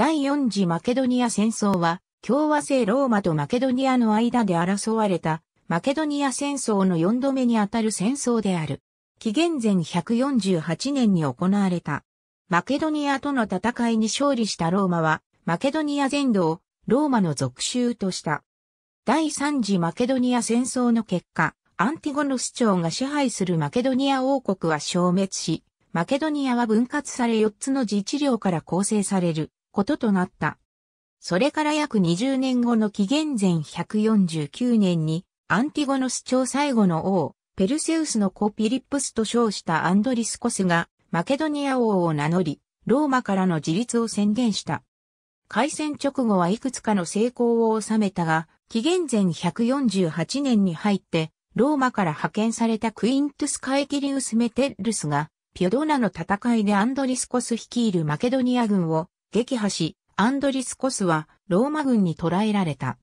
第四次マケドニア戦争は、共和制ローマとマケドニアの間で争われた、マケドニア戦争の4度目にあたる戦争である。紀元前148年に行われた。マケドニアとの戦いに勝利したローマは、マケドニア全土をローマの属州とした。第三次マケドニア戦争の結果、アンティゴノス朝が支配するマケドニア王国は消滅し、マケドニアは分割され4つの自治領から構成される。こととなった。それから約20年後の紀元前149年に、アンティゴノス朝最後の王、ペルセウスの子ピリップスと称したアンドリスコスが、マケドニア王を名乗り、ローマからの自立を宣言した。開戦直後はいくつかの成功を収めたが、紀元前148年に入って、ローマから派遣されたクイントゥス・カエキリウス・メテルスが、ピョドナの戦いでアンドリスコス率いるマケドニア軍を撃破し、アンドリスコスはローマ軍に捕らえられた。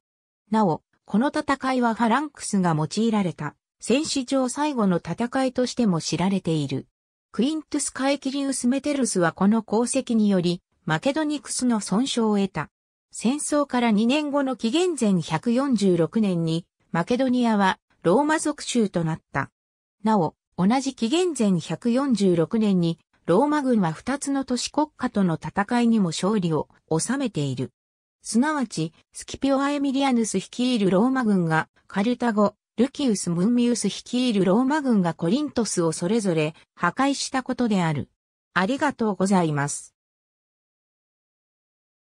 なお、この戦いはファランクスが用いられた、戦史上最後の戦いとしても知られている。クイントス・カエキリウス・メテルスはこの功績により、マケドニクスの損傷を得た。戦争から2年後の紀元前146年に、マケドニアはローマ属州となった。なお、同じ紀元前146年にローマ軍は二つの都市国家との戦いにも勝利を収めている。すなわち、スキピオ・アエミリアヌス率いるローマ軍がカルタゴ、ルキウス・ムンミウス率いるローマ軍がコリントスをそれぞれ破壊したことである。ありがとうございます。